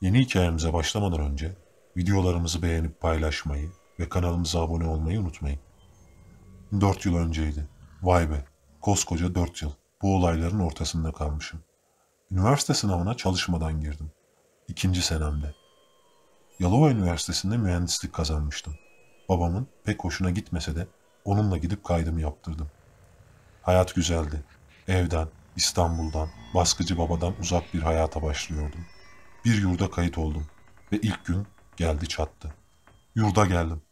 Yeni hikayemize başlamadan önce videolarımızı beğenip paylaşmayı ve kanalımıza abone olmayı unutmayın. 4 yıl önceydi. Vay be, koskoca 4 yıl. Bu olayların ortasında kalmışım. Üniversite sınavına çalışmadan girdim. İkinci senemde. Yalova Üniversitesi'nde mühendislik kazanmıştım. Babamın pek hoşuna gitmese de onunla gidip kaydımı yaptırdım. Hayat güzeldi. Evden, İstanbul'dan, baskıcı babadan uzak bir hayata başlıyordum.'' Bir yurda kayıt oldum ve ilk gün geldi çattı. Yurda geldim.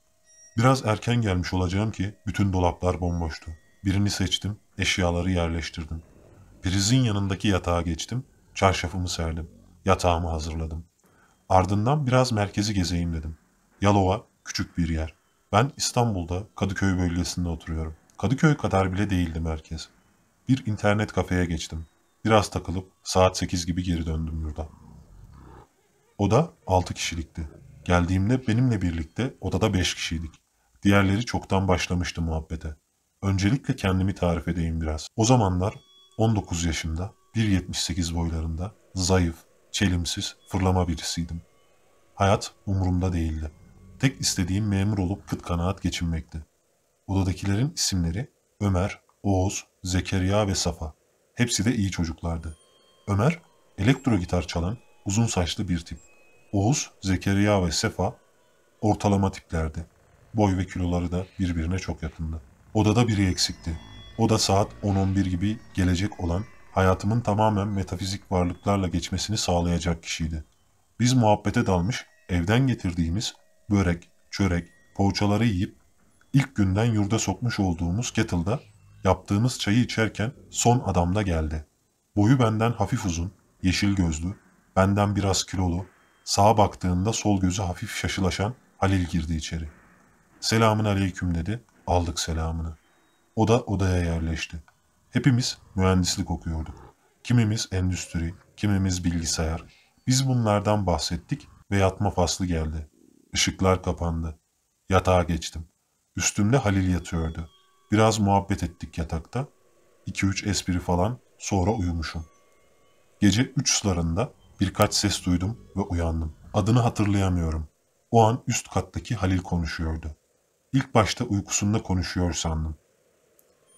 Biraz erken gelmiş olacağım ki bütün dolaplar bomboştu. Birini seçtim, eşyaları yerleştirdim. Prizin yanındaki yatağa geçtim, çarşafımı serdim, yatağımı hazırladım. Ardından biraz merkezi gezeyim dedim. Yalova küçük bir yer. Ben İstanbul'da Kadıköy bölgesinde oturuyorum. Kadıköy kadar bile değildi merkez. Bir internet kafeye geçtim. Biraz takılıp saat 8 gibi geri döndüm yurda. Oda 6 kişilikti. Geldiğimde benimle birlikte odada 5 kişiydik. Diğerleri çoktan başlamıştı muhabbete. Öncelikle kendimi tarif edeyim biraz. O zamanlar 19 yaşında, 1.78 boylarında, zayıf, çelimsiz, fırlama birisiydim. Hayat umurumda değildi. Tek istediğim memur olup kıt kanaat geçinmekti. Odadakilerin isimleri Ömer, Oğuz, Zekeriya ve Safa. Hepsi de iyi çocuklardı. Ömer, elektro gitar çalan, uzun saçlı bir tip. Oğuz, Zekeriya ve Sefa ortalama tiplerdi. Boy ve kiloları da birbirine çok yakındı. Odada biri eksikti. O da saat 10-11 gibi gelecek olan hayatımın tamamen metafizik varlıklarla geçmesini sağlayacak kişiydi. Biz muhabbete dalmış, evden getirdiğimiz börek, çörek, poğaçaları yiyip ilk günden yurda sokmuş olduğumuz kettle'da yaptığımız çayı içerken son adam da geldi. Boyu benden hafif uzun, yeşil gözlü, benden biraz kilolu, Sağa baktığında sol gözü hafif şaşılaşan Halil girdi içeri. Selamın aleyküm dedi. Aldık selamını. O da odaya yerleşti. Hepimiz mühendislik okuyorduk. Kimimiz endüstri, kimimiz bilgisayar. Biz bunlardan bahsettik ve yatma faslı geldi. Işıklar kapandı. Yatağa geçtim. Üstümde Halil yatıyordu. Biraz muhabbet ettik yatakta. 2-3 espri falan sonra uyumuşum. Gece 3 sularında Birkaç ses duydum ve uyandım. Adını hatırlayamıyorum. O an üst kattaki Halil konuşuyordu. İlk başta uykusunda konuşuyor sandım.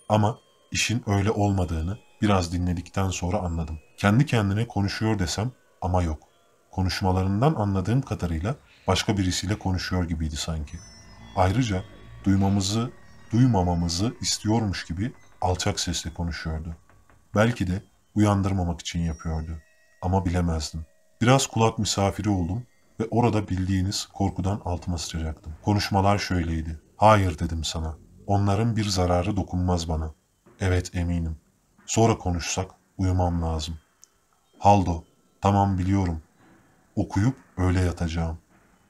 Ama işin öyle olmadığını biraz dinledikten sonra anladım. Kendi kendine konuşuyor desem ama yok. Konuşmalarından anladığım kadarıyla başka birisiyle konuşuyor gibiydi sanki. Ayrıca duymamızı, duymamamızı istiyormuş gibi alçak sesle konuşuyordu. Belki de uyandırmamak için yapıyordu.'' ama bilemezdim. Biraz kulak misafiri oldum ve orada bildiğiniz korkudan altıma sıçacaktım. Konuşmalar şöyleydi. Hayır dedim sana. Onların bir zararı dokunmaz bana. Evet eminim. Sonra konuşsak uyumam lazım. Haldo, tamam biliyorum. Okuyup öyle yatacağım.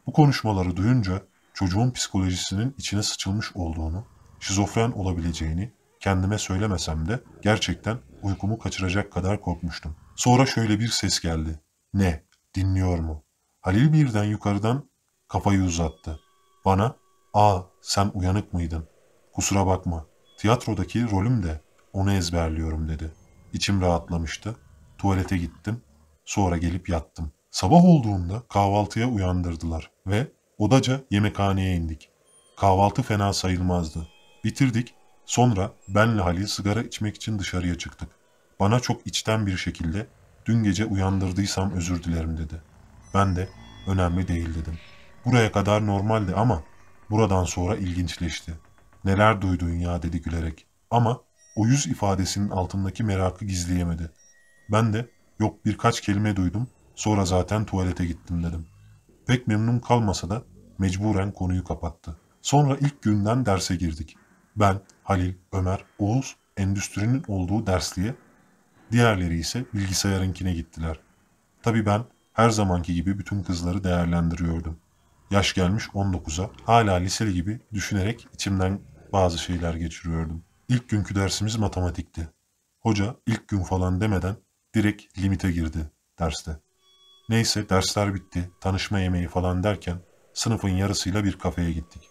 Bu konuşmaları duyunca çocuğun psikolojisinin içine sıçılmış olduğunu, şizofren olabileceğini kendime söylemesem de gerçekten uykumu kaçıracak kadar korkmuştum. Sonra şöyle bir ses geldi. Ne? Dinliyor mu? Halil birden yukarıdan kafayı uzattı. Bana, aa sen uyanık mıydın? Kusura bakma, tiyatrodaki rolüm de onu ezberliyorum dedi. İçim rahatlamıştı. Tuvalete gittim. Sonra gelip yattım. Sabah olduğunda kahvaltıya uyandırdılar ve odaca yemekhaneye indik. Kahvaltı fena sayılmazdı. Bitirdik. Sonra benle Halil sigara içmek için dışarıya çıktık. Bana çok içten bir şekilde dün gece uyandırdıysam özür dilerim dedi. Ben de önemli değil dedim. Buraya kadar normaldi ama buradan sonra ilginçleşti. Neler duydun ya dedi gülerek. Ama o yüz ifadesinin altındaki merakı gizleyemedi. Ben de yok birkaç kelime duydum sonra zaten tuvalete gittim dedim. Pek memnun kalmasa da mecburen konuyu kapattı. Sonra ilk günden derse girdik. Ben, Halil, Ömer, Oğuz endüstrinin olduğu dersliğe Diğerleri ise bilgisayarınkine gittiler. Tabii ben her zamanki gibi bütün kızları değerlendiriyordum. Yaş gelmiş 19'a hala liseli gibi düşünerek içimden bazı şeyler geçiriyordum. İlk günkü dersimiz matematikti. Hoca ilk gün falan demeden direkt limite girdi derste. Neyse dersler bitti, tanışma yemeği falan derken sınıfın yarısıyla bir kafeye gittik.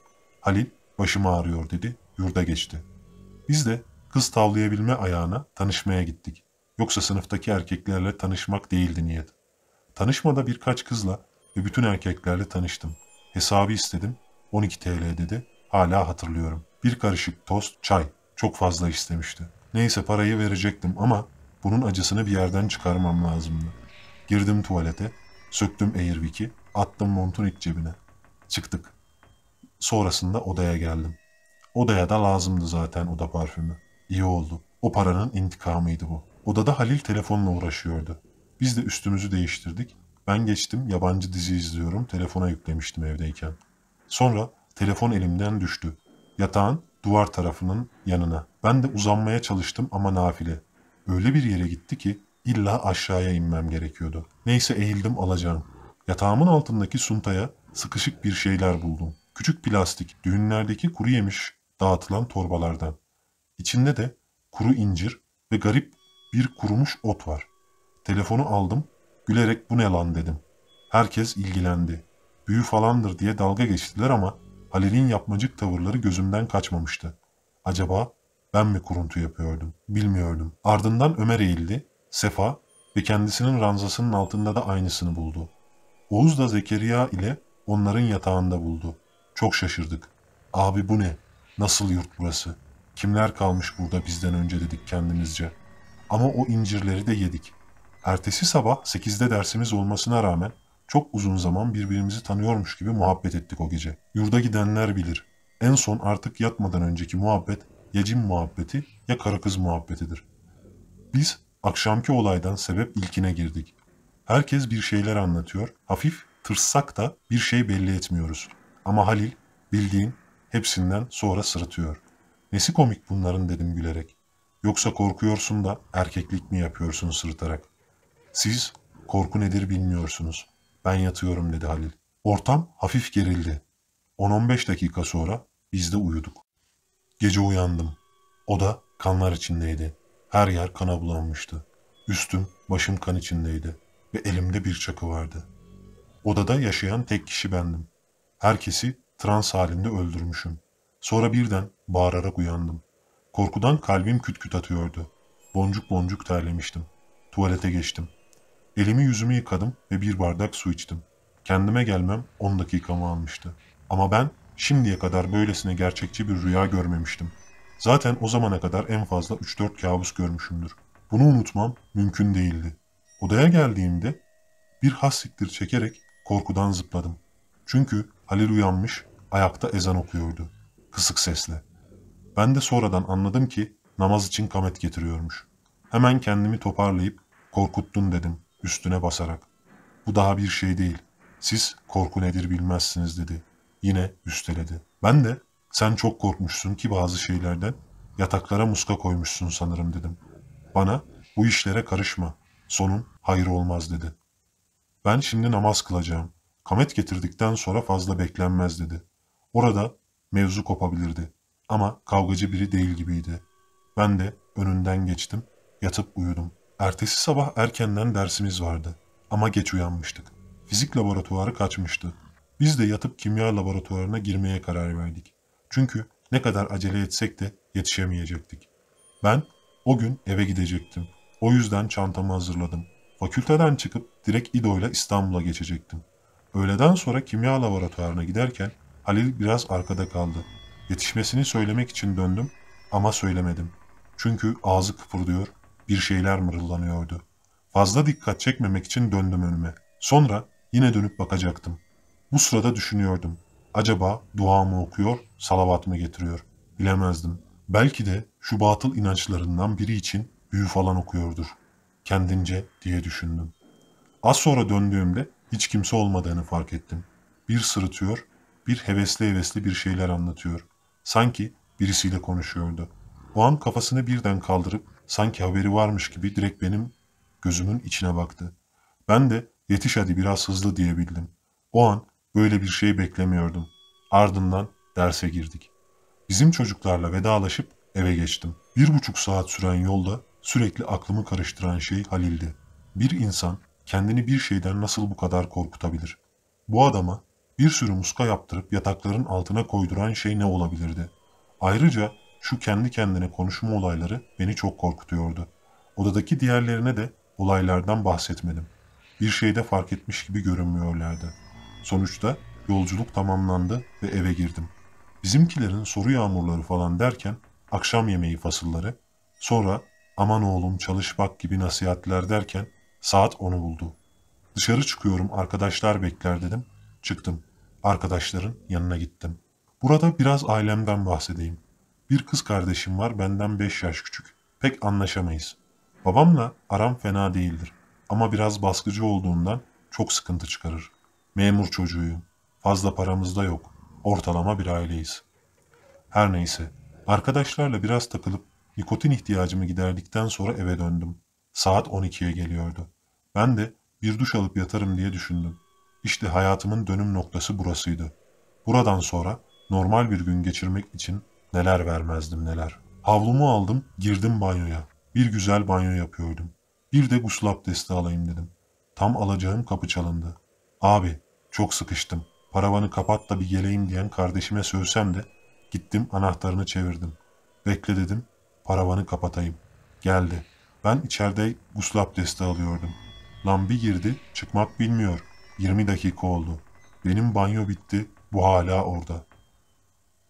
Halil başım ağrıyor dedi, yurda geçti. Biz de kız tavlayabilme ayağına tanışmaya gittik. Yoksa sınıftaki erkeklerle tanışmak değildi niyet. Tanışmada birkaç kızla ve bütün erkeklerle tanıştım. Hesabı istedim. 12 TL dedi. Hala hatırlıyorum. Bir karışık tost, çay. Çok fazla istemişti. Neyse parayı verecektim ama bunun acısını bir yerden çıkarmam lazımdı. Girdim tuvalete, söktüm Airwick'i, attım montun iç cebine. Çıktık. Sonrasında odaya geldim. Odaya da lazımdı zaten oda parfümü. İyi oldu. O paranın intikamıydı bu. Odada Halil telefonla uğraşıyordu. Biz de üstümüzü değiştirdik. Ben geçtim, yabancı dizi izliyorum, telefona yüklemiştim evdeyken. Sonra telefon elimden düştü. Yatağın duvar tarafının yanına. Ben de uzanmaya çalıştım ama nafile. Öyle bir yere gitti ki illa aşağıya inmem gerekiyordu. Neyse eğildim alacağım. Yatağımın altındaki suntaya sıkışık bir şeyler buldum. Küçük plastik, düğünlerdeki kuru yemiş dağıtılan torbalardan. İçinde de kuru incir ve garip bir kurumuş ot var. Telefonu aldım, gülerek bu ne lan dedim. Herkes ilgilendi. Büyü falandır diye dalga geçtiler ama Halil'in yapmacık tavırları gözümden kaçmamıştı. Acaba ben mi kuruntu yapıyordum, bilmiyordum. Ardından Ömer eğildi, Sefa ve kendisinin ranzasının altında da aynısını buldu. Oğuz da Zekeriya ile onların yatağında buldu. Çok şaşırdık. Abi bu ne? Nasıl yurt burası? Kimler kalmış burada bizden önce dedik kendimizce. Ama o incirleri de yedik. Ertesi sabah 8'de dersimiz olmasına rağmen çok uzun zaman birbirimizi tanıyormuş gibi muhabbet ettik o gece. Yurda gidenler bilir. En son artık yatmadan önceki muhabbet ya cin muhabbeti ya karı kız muhabbetidir. Biz akşamki olaydan sebep ilkine girdik. Herkes bir şeyler anlatıyor. Hafif tırsak da bir şey belli etmiyoruz. Ama Halil bildiğin hepsinden sonra sırıtıyor. Nesi komik bunların dedim gülerek. Yoksa korkuyorsun da erkeklik mi yapıyorsun sırıtarak? Siz korku nedir bilmiyorsunuz. Ben yatıyorum dedi Halil. Ortam hafif gerildi. 10-15 dakika sonra biz de uyuduk. Gece uyandım. Oda kanlar içindeydi. Her yer kana bulanmıştı. Üstüm, başım kan içindeydi ve elimde bir çakı vardı. Odada yaşayan tek kişi bendim. Herkesi trans halinde öldürmüşüm. Sonra birden bağırarak uyandım. Korkudan kalbim küt küt atıyordu. Boncuk boncuk terlemiştim. Tuvalete geçtim. Elimi yüzümü yıkadım ve bir bardak su içtim. Kendime gelmem 10 dakikamı almıştı. Ama ben şimdiye kadar böylesine gerçekçi bir rüya görmemiştim. Zaten o zamana kadar en fazla 3-4 kabus görmüşümdür. Bunu unutmam mümkün değildi. Odaya geldiğimde bir hassiktir çekerek korkudan zıpladım. Çünkü Halil uyanmış, ayakta ezan okuyordu. Kısık sesle. Ben de sonradan anladım ki namaz için kamet getiriyormuş. Hemen kendimi toparlayıp korkuttun dedim üstüne basarak. Bu daha bir şey değil. Siz korku nedir bilmezsiniz dedi. Yine üsteledi. Ben de sen çok korkmuşsun ki bazı şeylerden yataklara muska koymuşsun sanırım dedim. Bana bu işlere karışma. Sonun hayır olmaz dedi. Ben şimdi namaz kılacağım. Kamet getirdikten sonra fazla beklenmez dedi. Orada mevzu kopabilirdi. Ama kavgacı biri değil gibiydi. Ben de önünden geçtim, yatıp uyudum. Ertesi sabah erkenden dersimiz vardı. Ama geç uyanmıştık. Fizik laboratuvarı kaçmıştı. Biz de yatıp kimya laboratuvarına girmeye karar verdik. Çünkü ne kadar acele etsek de yetişemeyecektik. Ben o gün eve gidecektim. O yüzden çantamı hazırladım. Fakülteden çıkıp direkt İdo ile İstanbul'a geçecektim. Öğleden sonra kimya laboratuvarına giderken Halil biraz arkada kaldı. Yetişmesini söylemek için döndüm ama söylemedim. Çünkü ağzı kıpırdıyor, bir şeyler mırıldanıyordu. Fazla dikkat çekmemek için döndüm önüme. Sonra yine dönüp bakacaktım. Bu sırada düşünüyordum. Acaba dua mı okuyor, salavat mı getiriyor? Bilemezdim. Belki de şu batıl inançlarından biri için büyü falan okuyordur. Kendince diye düşündüm. Az sonra döndüğümde hiç kimse olmadığını fark ettim. Bir sırıtıyor, bir hevesli hevesli bir şeyler anlatıyor. Sanki birisiyle konuşuyordu. O an kafasını birden kaldırıp sanki haberi varmış gibi direkt benim gözümün içine baktı. Ben de yetiş hadi biraz hızlı diyebildim. O an böyle bir şey beklemiyordum. Ardından derse girdik. Bizim çocuklarla vedalaşıp eve geçtim. Bir buçuk saat süren yolda sürekli aklımı karıştıran şey Halil'di. Bir insan kendini bir şeyden nasıl bu kadar korkutabilir? Bu adama bir sürü muska yaptırıp yatakların altına koyduran şey ne olabilirdi? Ayrıca şu kendi kendine konuşma olayları beni çok korkutuyordu. Odadaki diğerlerine de olaylardan bahsetmedim. Bir şeyde fark etmiş gibi görünmüyorlardı. Sonuçta yolculuk tamamlandı ve eve girdim. Bizimkilerin soru yağmurları falan derken akşam yemeği fasılları, sonra aman oğlum çalış bak gibi nasihatler derken saat onu buldu. Dışarı çıkıyorum arkadaşlar bekler dedim. Çıktım. Arkadaşların yanına gittim. Burada biraz ailemden bahsedeyim. Bir kız kardeşim var benden 5 yaş küçük. Pek anlaşamayız. Babamla aram fena değildir. Ama biraz baskıcı olduğundan çok sıkıntı çıkarır. Memur çocuğuyum. Fazla paramız da yok. Ortalama bir aileyiz. Her neyse. Arkadaşlarla biraz takılıp nikotin ihtiyacımı giderdikten sonra eve döndüm. Saat 12'ye geliyordu. Ben de bir duş alıp yatarım diye düşündüm. İşte hayatımın dönüm noktası burasıydı. Buradan sonra normal bir gün geçirmek için neler vermezdim neler. Havlumu aldım, girdim banyoya. Bir güzel banyo yapıyordum. Bir de gusül abdesti alayım dedim. Tam alacağım kapı çalındı. Abi, çok sıkıştım. Paravanı kapat da bir geleyim diyen kardeşime sövsem de gittim anahtarını çevirdim. Bekle dedim, paravanı kapatayım. Geldi. Ben içeride gusül abdesti alıyordum. Lan bir girdi, çıkmak bilmiyor. 20 dakika oldu. Benim banyo bitti, bu hala orada.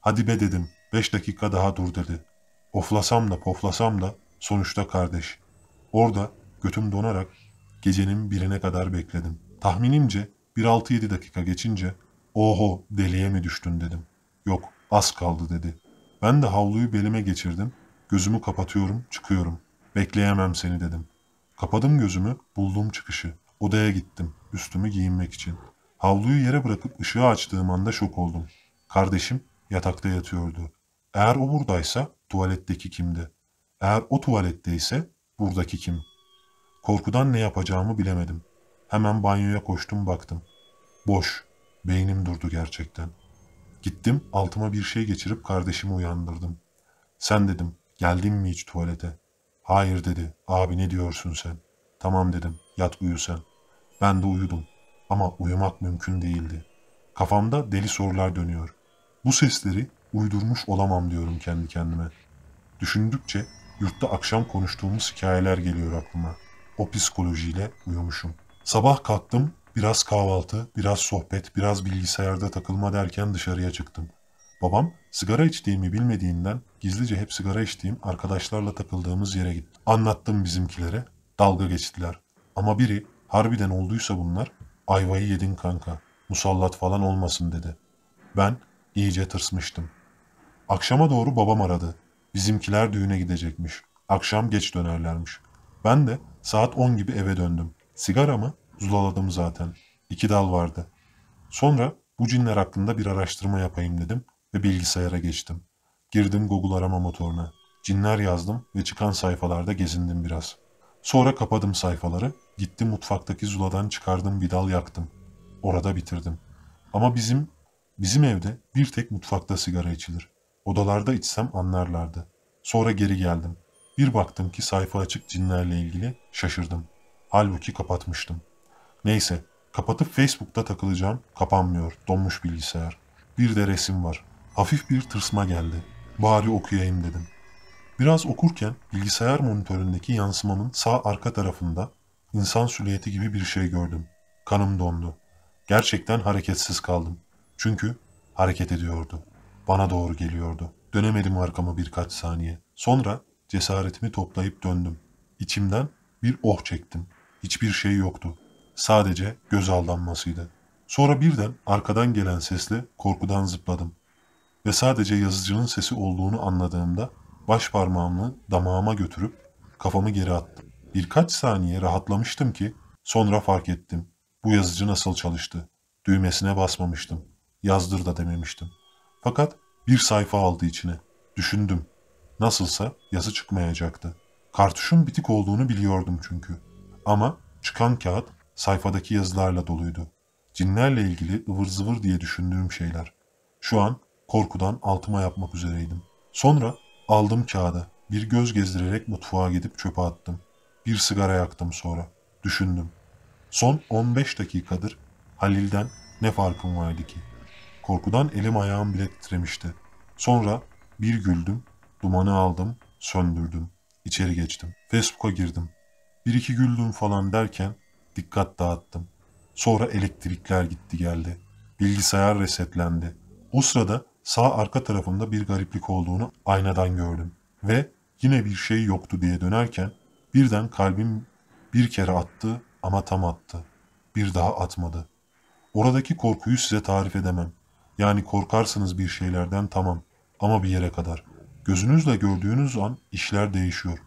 Hadi be dedim, 5 dakika daha dur dedi. Oflasam da poflasam da sonuçta kardeş. Orada götüm donarak gecenin birine kadar bekledim. Tahminimce bir 6-7 dakika geçince oho deliye mi düştün dedim. Yok az kaldı dedi. Ben de havluyu belime geçirdim. Gözümü kapatıyorum çıkıyorum. Bekleyemem seni dedim. Kapadım gözümü buldum çıkışı. Odaya gittim üstümü giyinmek için. Havluyu yere bırakıp ışığı açtığım anda şok oldum. Kardeşim yatakta yatıyordu. Eğer o buradaysa tuvaletteki kimdi? Eğer o tuvaletteyse buradaki kim? Korkudan ne yapacağımı bilemedim. Hemen banyoya koştum baktım. Boş. Beynim durdu gerçekten. Gittim altıma bir şey geçirip kardeşimi uyandırdım. Sen dedim geldin mi hiç tuvalete? Hayır dedi. Abi ne diyorsun sen? Tamam dedim. Yat uyu sen. Ben de uyudum ama uyumak mümkün değildi. Kafamda deli sorular dönüyor. Bu sesleri uydurmuş olamam diyorum kendi kendime. Düşündükçe yurtta akşam konuştuğumuz hikayeler geliyor aklıma. O psikolojiyle uyumuşum. Sabah kalktım, biraz kahvaltı, biraz sohbet, biraz bilgisayarda takılma derken dışarıya çıktım. Babam sigara içtiğimi bilmediğinden gizlice hep sigara içtiğim arkadaşlarla takıldığımız yere gitti. Anlattım bizimkilere, dalga geçtiler. Ama biri Harbiden olduysa bunlar, ayvayı yedin kanka, musallat falan olmasın dedi. Ben iyice tırsmıştım. Akşama doğru babam aradı. Bizimkiler düğüne gidecekmiş. Akşam geç dönerlermiş. Ben de saat 10 gibi eve döndüm. Sigara mı zulaladım zaten. İki dal vardı. Sonra bu cinler hakkında bir araştırma yapayım dedim ve bilgisayara geçtim. Girdim Google arama motoruna. Cinler yazdım ve çıkan sayfalarda gezindim biraz.'' Sonra kapadım sayfaları, gittim mutfaktaki zuladan çıkardım vidal yaktım. Orada bitirdim. Ama bizim, bizim evde bir tek mutfakta sigara içilir. Odalarda içsem anlarlardı. Sonra geri geldim. Bir baktım ki sayfa açık cinlerle ilgili şaşırdım. Halbuki kapatmıştım. Neyse, kapatıp Facebook'ta takılacağım. Kapanmıyor, donmuş bilgisayar. Bir de resim var. Hafif bir tırsma geldi. Bari okuyayım dedim.'' Biraz okurken bilgisayar monitöründeki yansımanın sağ arka tarafında insan silüeti gibi bir şey gördüm. Kanım dondu. Gerçekten hareketsiz kaldım. Çünkü hareket ediyordu. Bana doğru geliyordu. Dönemedim arkama birkaç saniye. Sonra cesaretimi toplayıp döndüm. İçimden bir oh çektim. Hiçbir şey yoktu. Sadece göz aldanmasıydı. Sonra birden arkadan gelen sesle korkudan zıpladım. Ve sadece yazıcının sesi olduğunu anladığımda baş parmağımı damağıma götürüp kafamı geri attım. Birkaç saniye rahatlamıştım ki sonra fark ettim. Bu yazıcı nasıl çalıştı? Düğmesine basmamıştım. Yazdır da dememiştim. Fakat bir sayfa aldı içine. Düşündüm. Nasılsa yazı çıkmayacaktı. Kartuşun bitik olduğunu biliyordum çünkü. Ama çıkan kağıt sayfadaki yazılarla doluydu. Cinlerle ilgili ıvır zıvır diye düşündüğüm şeyler. Şu an korkudan altıma yapmak üzereydim. Sonra Aldım kağıdı. Bir göz gezdirerek mutfağa gidip çöpe attım. Bir sigara yaktım sonra. Düşündüm. Son 15 dakikadır Halil'den ne farkım vardı ki? Korkudan elim ayağım bile titremişti. Sonra bir güldüm, dumanı aldım, söndürdüm. İçeri geçtim. Facebook'a girdim. Bir iki güldüm falan derken dikkat dağıttım. Sonra elektrikler gitti geldi. Bilgisayar resetlendi. O sırada Sağ arka tarafımda bir gariplik olduğunu aynadan gördüm ve yine bir şey yoktu diye dönerken birden kalbim bir kere attı ama tam attı. Bir daha atmadı. Oradaki korkuyu size tarif edemem. Yani korkarsınız bir şeylerden tamam ama bir yere kadar. Gözünüzle gördüğünüz an işler değişiyor.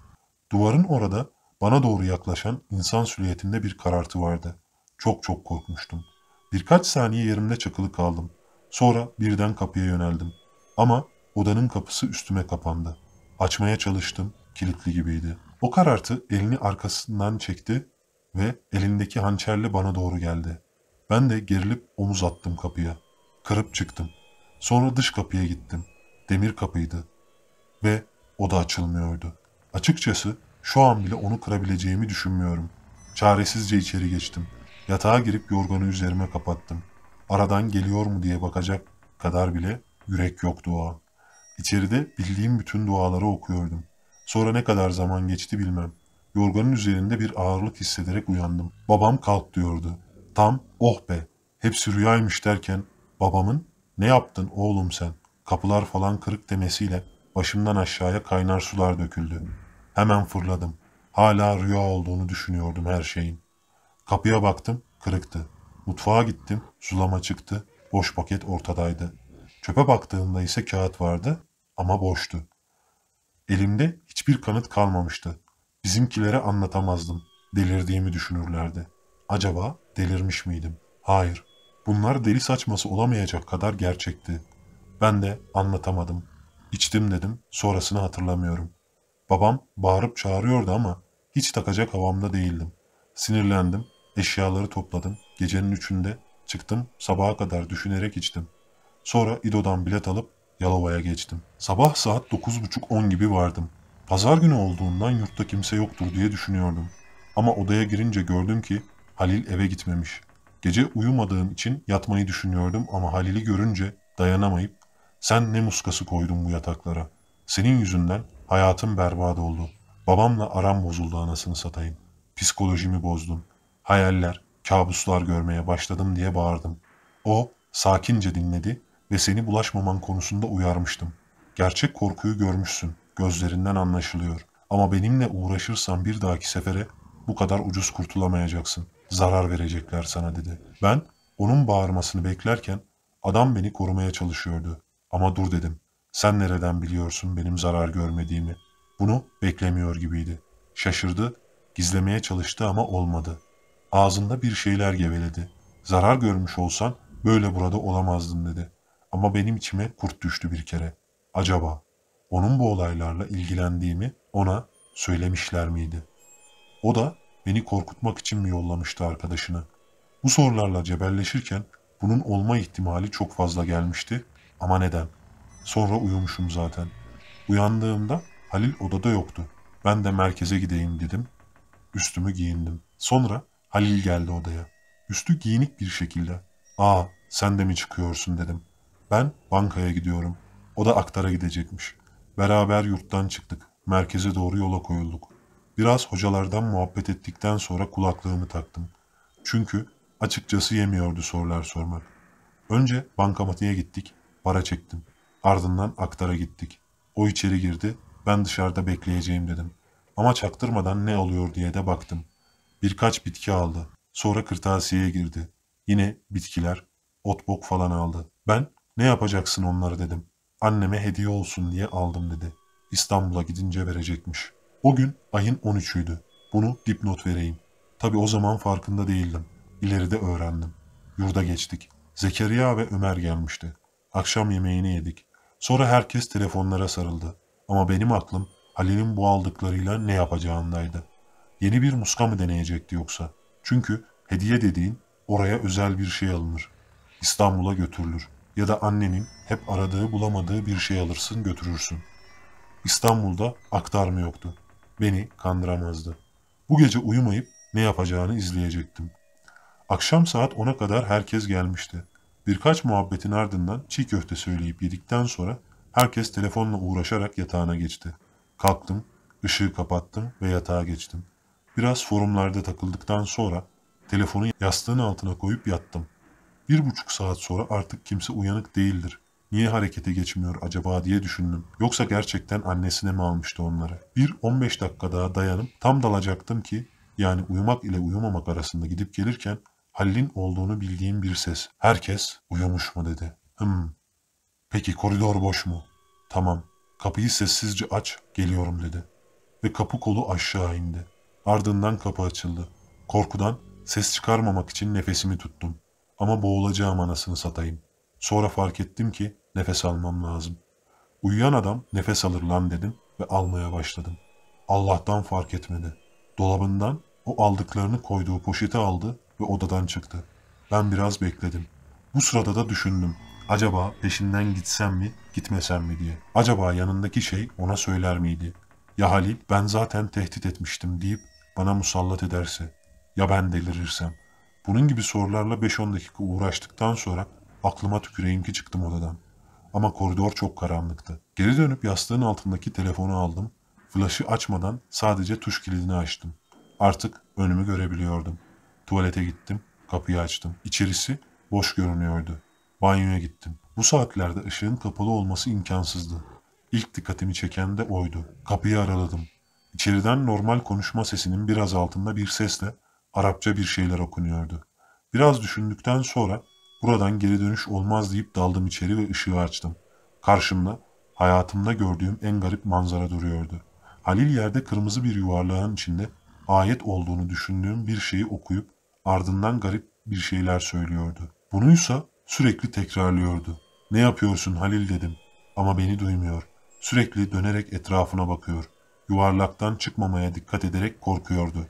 Duvarın orada bana doğru yaklaşan insan silüetinde bir karartı vardı. Çok çok korkmuştum. Birkaç saniye yerimde çakılı kaldım. Sonra birden kapıya yöneldim. Ama odanın kapısı üstüme kapandı. Açmaya çalıştım, kilitli gibiydi. O karartı elini arkasından çekti ve elindeki hançerle bana doğru geldi. Ben de gerilip omuz attım kapıya. Kırıp çıktım. Sonra dış kapıya gittim. Demir kapıydı. Ve o da açılmıyordu. Açıkçası şu an bile onu kırabileceğimi düşünmüyorum. Çaresizce içeri geçtim. Yatağa girip yorganı üzerime kapattım. Aradan geliyor mu diye bakacak kadar bile yürek yoktu o an. İçeride bildiğim bütün duaları okuyordum. Sonra ne kadar zaman geçti bilmem. Yorganın üzerinde bir ağırlık hissederek uyandım. Babam kalk diyordu. Tam oh be hepsi rüyaymış derken babamın ne yaptın oğlum sen kapılar falan kırık demesiyle başımdan aşağıya kaynar sular döküldü. Hemen fırladım. Hala rüya olduğunu düşünüyordum her şeyin. Kapıya baktım kırıktı. Mutfağa gittim, sulama çıktı, boş paket ortadaydı. Çöpe baktığımda ise kağıt vardı ama boştu. Elimde hiçbir kanıt kalmamıştı. Bizimkilere anlatamazdım. Delirdiğimi düşünürlerdi. Acaba delirmiş miydim? Hayır. Bunlar deli saçması olamayacak kadar gerçekti. Ben de anlatamadım. İçtim dedim, sonrasını hatırlamıyorum. Babam bağırıp çağırıyordu ama hiç takacak havamda değildim. Sinirlendim, eşyaları topladım, Gecenin üçünde çıktım sabaha kadar düşünerek içtim. Sonra İdo'dan bilet alıp Yalova'ya geçtim. Sabah saat 9.30-10 gibi vardım. Pazar günü olduğundan yurtta kimse yoktur diye düşünüyordum. Ama odaya girince gördüm ki Halil eve gitmemiş. Gece uyumadığım için yatmayı düşünüyordum ama Halil'i görünce dayanamayıp sen ne muskası koydun bu yataklara. Senin yüzünden hayatım berbat oldu. Babamla aram bozuldu anasını satayım. Psikolojimi bozdun. Hayaller, kabuslar görmeye başladım diye bağırdım. O sakince dinledi ve seni bulaşmaman konusunda uyarmıştım. Gerçek korkuyu görmüşsün, gözlerinden anlaşılıyor. Ama benimle uğraşırsan bir dahaki sefere bu kadar ucuz kurtulamayacaksın. Zarar verecekler sana dedi. Ben onun bağırmasını beklerken adam beni korumaya çalışıyordu. Ama dur dedim. Sen nereden biliyorsun benim zarar görmediğimi? Bunu beklemiyor gibiydi. Şaşırdı, gizlemeye çalıştı ama olmadı. Ağzında bir şeyler geveledi. Zarar görmüş olsan böyle burada olamazdın dedi. Ama benim içime kurt düştü bir kere. Acaba onun bu olaylarla ilgilendiğimi ona söylemişler miydi? O da beni korkutmak için mi yollamıştı arkadaşını? Bu sorularla cebelleşirken bunun olma ihtimali çok fazla gelmişti ama neden? Sonra uyumuşum zaten. Uyandığımda Halil odada yoktu. Ben de merkeze gideyim dedim. Üstümü giyindim. Sonra Halil geldi odaya. Üstü giyinik bir şekilde. ''Aa sen de mi çıkıyorsun?'' dedim. ''Ben bankaya gidiyorum. O da aktara gidecekmiş. Beraber yurttan çıktık. Merkeze doğru yola koyulduk. Biraz hocalardan muhabbet ettikten sonra kulaklığımı taktım. Çünkü açıkçası yemiyordu sorular sormak. Önce bankamatiğe gittik, para çektim. Ardından aktara gittik. O içeri girdi, ben dışarıda bekleyeceğim dedim. Ama çaktırmadan ne oluyor diye de baktım. Birkaç bitki aldı. Sonra kırtasiyeye girdi. Yine bitkiler, ot bok falan aldı. Ben ne yapacaksın onları dedim. Anneme hediye olsun diye aldım dedi. İstanbul'a gidince verecekmiş. O gün ayın 13'üydü. Bunu dipnot vereyim. Tabi o zaman farkında değildim. İleride öğrendim. Yurda geçtik. Zekeriya ve Ömer gelmişti. Akşam yemeğini yedik. Sonra herkes telefonlara sarıldı. Ama benim aklım Halil'in bu aldıklarıyla ne yapacağındaydı. Yeni bir muska mı deneyecekti yoksa? Çünkü hediye dediğin oraya özel bir şey alınır. İstanbul'a götürülür. Ya da annenin hep aradığı bulamadığı bir şey alırsın götürürsün. İstanbul'da aktarma yoktu. Beni kandıramazdı. Bu gece uyumayıp ne yapacağını izleyecektim. Akşam saat 10'a kadar herkes gelmişti. Birkaç muhabbetin ardından çiğ köfte söyleyip yedikten sonra herkes telefonla uğraşarak yatağına geçti. Kalktım, ışığı kapattım ve yatağa geçtim. Biraz forumlarda takıldıktan sonra telefonu yastığın altına koyup yattım. Bir buçuk saat sonra artık kimse uyanık değildir. Niye harekete geçmiyor acaba diye düşündüm. Yoksa gerçekten annesine mi almıştı onları? Bir 15 dakika daha dayanıp tam dalacaktım ki yani uyumak ile uyumamak arasında gidip gelirken Halil'in olduğunu bildiğim bir ses. Herkes uyumuş mu dedi. Hım. Peki koridor boş mu? Tamam. Kapıyı sessizce aç, geliyorum dedi. Ve kapı kolu aşağı indi. Ardından kapı açıldı. Korkudan ses çıkarmamak için nefesimi tuttum. Ama boğulacağım anasını satayım. Sonra fark ettim ki nefes almam lazım. Uyuyan adam nefes alır lan dedim ve almaya başladım. Allah'tan fark etmedi. Dolabından o aldıklarını koyduğu poşete aldı ve odadan çıktı. Ben biraz bekledim. Bu sırada da düşündüm. Acaba peşinden gitsem mi, gitmesem mi diye. Acaba yanındaki şey ona söyler miydi? Ya Halil ben zaten tehdit etmiştim deyip bana musallat ederse, ya ben delirirsem? Bunun gibi sorularla 5-10 dakika uğraştıktan sonra aklıma tüküreyim ki çıktım odadan. Ama koridor çok karanlıktı. Geri dönüp yastığın altındaki telefonu aldım. Flaşı açmadan sadece tuş kilidini açtım. Artık önümü görebiliyordum. Tuvalete gittim, kapıyı açtım. İçerisi boş görünüyordu. Banyoya gittim. Bu saatlerde ışığın kapalı olması imkansızdı. İlk dikkatimi çeken de oydu. Kapıyı araladım. İçeriden normal konuşma sesinin biraz altında bir sesle Arapça bir şeyler okunuyordu. Biraz düşündükten sonra buradan geri dönüş olmaz deyip daldım içeri ve ışığı açtım. Karşımda hayatımda gördüğüm en garip manzara duruyordu. Halil yerde kırmızı bir yuvarlağın içinde ayet olduğunu düşündüğüm bir şeyi okuyup ardından garip bir şeyler söylüyordu. Bunuysa sürekli tekrarlıyordu. Ne yapıyorsun Halil dedim ama beni duymuyor. Sürekli dönerek etrafına bakıyor. Yuvarlaktan çıkmamaya dikkat ederek korkuyordu.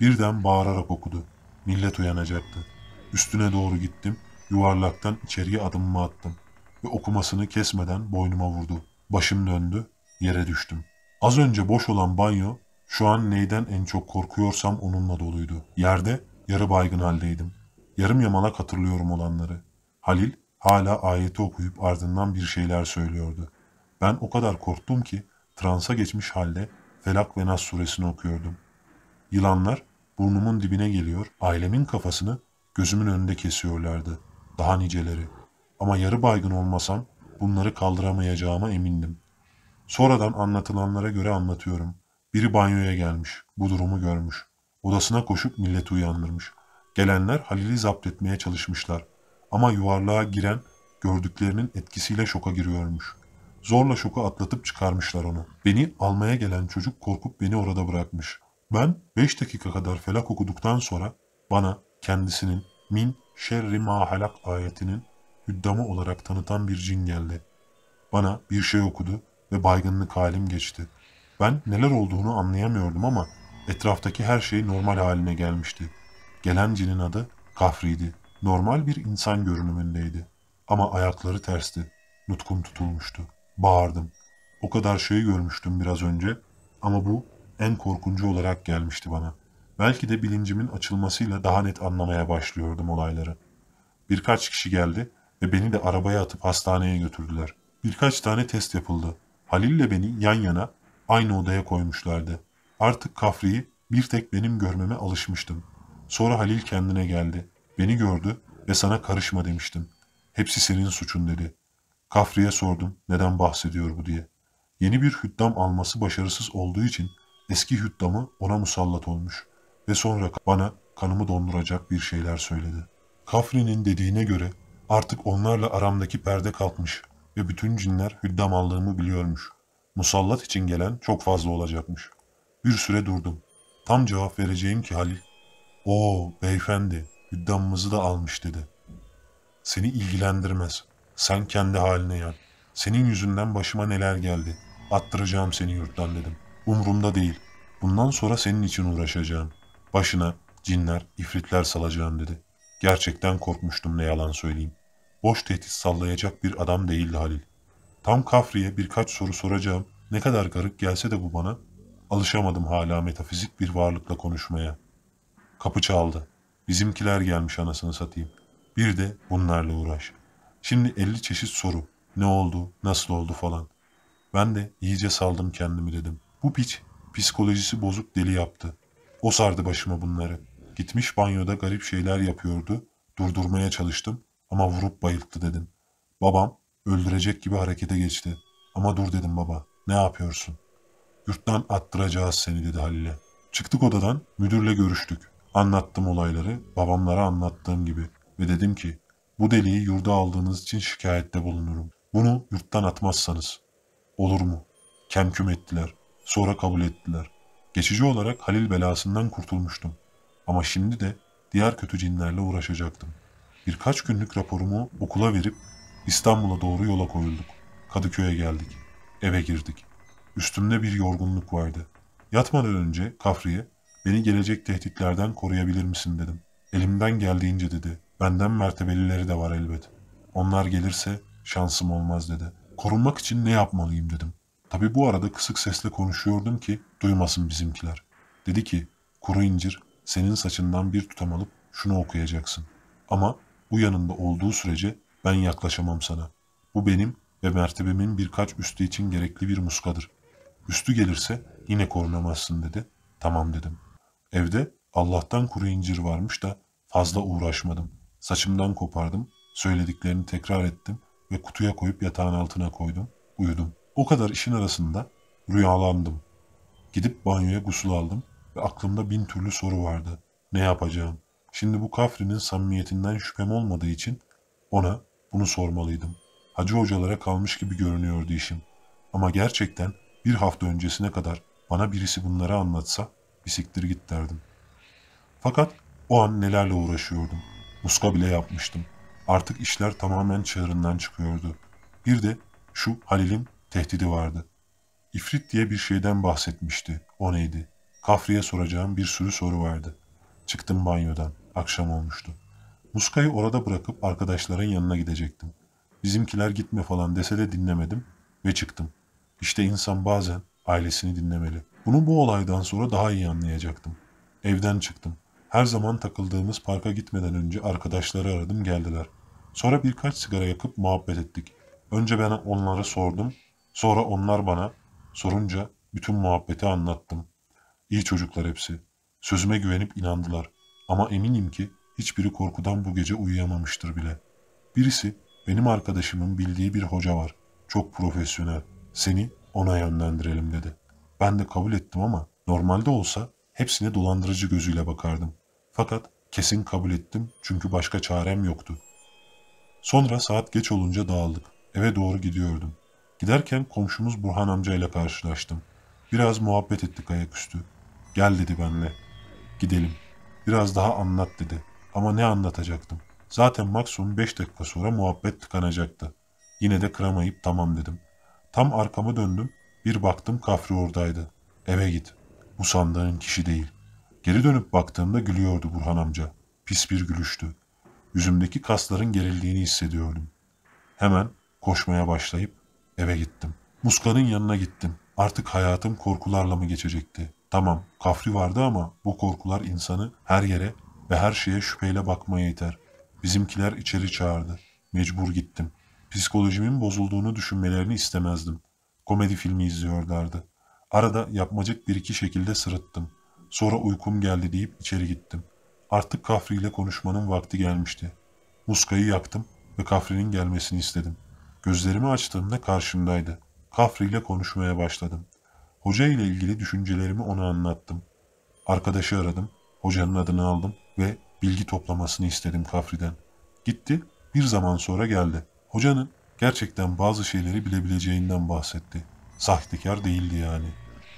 Birden bağırarak okudu. Millet uyanacaktı. Üstüne doğru gittim. Yuvarlaktan içeriye adımımı attım. Ve okumasını kesmeden boynuma vurdu. Başım döndü. Yere düştüm. Az önce boş olan banyo şu an neyden en çok korkuyorsam onunla doluydu. Yerde yarı baygın haldeydim. Yarım yamalak hatırlıyorum olanları. Halil hala ayeti okuyup ardından bir şeyler söylüyordu. Ben o kadar korktum ki transa geçmiş halde Felak ve Nas suresini okuyordum. Yılanlar burnumun dibine geliyor, ailemin kafasını gözümün önünde kesiyorlardı. Daha niceleri. Ama yarı baygın olmasam bunları kaldıramayacağıma emindim. Sonradan anlatılanlara göre anlatıyorum. Biri banyoya gelmiş, bu durumu görmüş. Odasına koşup milleti uyandırmış. Gelenler Halil'i zapt etmeye çalışmışlar. Ama yuvarlığa giren gördüklerinin etkisiyle şoka giriyormuş.'' Zorla şoku atlatıp çıkarmışlar onu. Beni almaya gelen çocuk korkup beni orada bırakmış. Ben 5 dakika kadar felak okuduktan sonra bana kendisinin min şerri ma halak ayetinin hüddamı olarak tanıtan bir cin geldi. Bana bir şey okudu ve baygınlık halim geçti. Ben neler olduğunu anlayamıyordum ama etraftaki her şey normal haline gelmişti. Gelen cinin adı Gafri'ydi. Normal bir insan görünümündeydi. Ama ayakları tersti. Nutkum tutulmuştu. Bağırdım. O kadar şey görmüştüm biraz önce ama bu en korkuncu olarak gelmişti bana. Belki de bilincimin açılmasıyla daha net anlamaya başlıyordum olayları. Birkaç kişi geldi ve beni de arabaya atıp hastaneye götürdüler. Birkaç tane test yapıldı. Halil ile beni yan yana aynı odaya koymuşlardı. Artık Kafri'yi bir tek benim görmeme alışmıştım. Sonra Halil kendine geldi. Beni gördü ve sana karışma demiştim. Hepsi senin suçun dedi. Kafri'ye sordum neden bahsediyor bu diye. Yeni bir hüddam alması başarısız olduğu için eski hüddamı ona musallat olmuş ve sonra bana kanımı donduracak bir şeyler söyledi. Kafri'nin dediğine göre artık onlarla aramdaki perde kalkmış ve bütün cinler hüddam aldığımı biliyormuş. Musallat için gelen çok fazla olacakmış. Bir süre durdum. Tam cevap vereceğim ki Halil, ''Oo beyefendi, hüddamımızı da almış.'' dedi. ''Seni ilgilendirmez. Sen kendi haline yan. Senin yüzünden başıma neler geldi. Attıracağım seni yurttan dedim. Umrumda değil. Bundan sonra senin için uğraşacağım. Başına cinler, ifritler salacağım dedi. Gerçekten korkmuştum ne yalan söyleyeyim. Boş tehdit sallayacak bir adam değildi Halil. Tam Kafri'ye birkaç soru soracağım. Ne kadar garip gelse de bu bana. Alışamadım hala metafizik bir varlıkla konuşmaya. Kapı çaldı. Bizimkiler gelmiş anasını satayım. Bir de bunlarla uğraş.'' Şimdi elli çeşit soru. Ne oldu, nasıl oldu falan. Ben de iyice saldım kendimi dedim. Bu piç psikolojisi bozuk deli yaptı. O sardı başıma bunları. Gitmiş banyoda garip şeyler yapıyordu. Durdurmaya çalıştım ama vurup bayılttı dedim. Babam öldürecek gibi harekete geçti. Ama dur dedim baba. Ne yapıyorsun? Yurttan attıracağız seni dedi Halil'e. Çıktık odadan müdürle görüştük. Anlattım olayları babamlara anlattığım gibi ve dedim ki bu deliği yurda aldığınız için şikayette bulunurum. Bunu yurttan atmazsanız. Olur mu? Kemküm ettiler. Sonra kabul ettiler. Geçici olarak Halil belasından kurtulmuştum. Ama şimdi de diğer kötü cinlerle uğraşacaktım. Birkaç günlük raporumu okula verip İstanbul'a doğru yola koyulduk. Kadıköy'e geldik. Eve girdik. Üstümde bir yorgunluk vardı. Yatmadan önce Kafri'ye beni gelecek tehditlerden koruyabilir misin dedim. Elimden geldiğince dedi. Benden mertebelileri de var elbet. Onlar gelirse şansım olmaz dedi. Korunmak için ne yapmalıyım dedim. Tabi bu arada kısık sesle konuşuyordum ki duymasın bizimkiler. Dedi ki kuru incir senin saçından bir tutam alıp şunu okuyacaksın. Ama bu yanında olduğu sürece ben yaklaşamam sana. Bu benim ve mertebemin birkaç üstü için gerekli bir muskadır. Üstü gelirse yine korunamazsın dedi. Tamam dedim. Evde Allah'tan kuru incir varmış da fazla uğraşmadım. Saçımdan kopardım, söylediklerini tekrar ettim ve kutuya koyup yatağın altına koydum, uyudum. O kadar işin arasında rüyalandım. Gidip banyoya gusül aldım ve aklımda bin türlü soru vardı. Ne yapacağım? Şimdi bu kafrinin samimiyetinden şüphem olmadığı için ona bunu sormalıydım. Hacı hocalara kalmış gibi görünüyordu işim. Ama gerçekten bir hafta öncesine kadar bana birisi bunları anlatsa bisiktir git derdim.'' Fakat o an nelerle uğraşıyordum. Muska bile yapmıştım. Artık işler tamamen çığırından çıkıyordu. Bir de şu Halil'in tehdidi vardı. İfrit diye bir şeyden bahsetmişti. O neydi? Kafri'ye soracağım bir sürü soru vardı. Çıktım banyodan. Akşam olmuştu. Muska'yı orada bırakıp arkadaşların yanına gidecektim. Bizimkiler gitme falan dese de dinlemedim ve çıktım. İşte insan bazen ailesini dinlemeli. Bunu bu olaydan sonra daha iyi anlayacaktım. Evden çıktım. Her zaman takıldığımız parka gitmeden önce arkadaşları aradım geldiler. Sonra birkaç sigara yakıp muhabbet ettik. Önce ben onlara sordum. Sonra onlar bana sorunca bütün muhabbeti anlattım. İyi çocuklar hepsi. Sözüme güvenip inandılar. Ama eminim ki hiçbiri korkudan bu gece uyuyamamıştır bile. Birisi benim arkadaşımın bildiği bir hoca var. Çok profesyonel. Seni ona yönlendirelim dedi. Ben de kabul ettim ama normalde olsa hepsine dolandırıcı gözüyle bakardım. Fakat kesin kabul ettim çünkü başka çarem yoktu. Sonra saat geç olunca dağıldık. Eve doğru gidiyordum. Giderken komşumuz Burhan amca ile karşılaştım. Biraz muhabbet ettik ayaküstü. Gel dedi benle. Gidelim. Biraz daha anlat dedi. Ama ne anlatacaktım? Zaten maksimum beş dakika sonra muhabbet tıkanacaktı. Yine de kıramayıp tamam dedim. Tam arkamı döndüm. Bir baktım Kafri oradaydı. Eve git. Bu sandığın kişi değil.'' Geri dönüp baktığımda gülüyordu Burhan amca. Pis bir gülüştü. Yüzümdeki kasların gerildiğini hissediyordum. Hemen koşmaya başlayıp eve gittim. Muska'nın yanına gittim. Artık hayatım korkularla mı geçecekti? Tamam, kafri vardı ama bu korkular insanı her yere ve her şeye şüpheyle bakmaya iter. Bizimkiler içeri çağırdı. Mecbur gittim. Psikolojimin bozulduğunu düşünmelerini istemezdim. Komedi filmi izliyorlardı. Arada yapmacık bir iki şekilde sırıttım. Sonra uykum geldi deyip içeri gittim. Artık Kafri ile konuşmanın vakti gelmişti. Muskayı yaktım ve Kafri'nin gelmesini istedim. Gözlerimi açtığımda karşımdaydı. Kafri ile konuşmaya başladım. Hoca ile ilgili düşüncelerimi ona anlattım. Arkadaşı aradım, hocanın adını aldım ve bilgi toplamasını istedim Kafri'den. Gitti, bir zaman sonra geldi. Hocanın gerçekten bazı şeyleri bilebileceğinden bahsetti. Sahtekar değildi yani.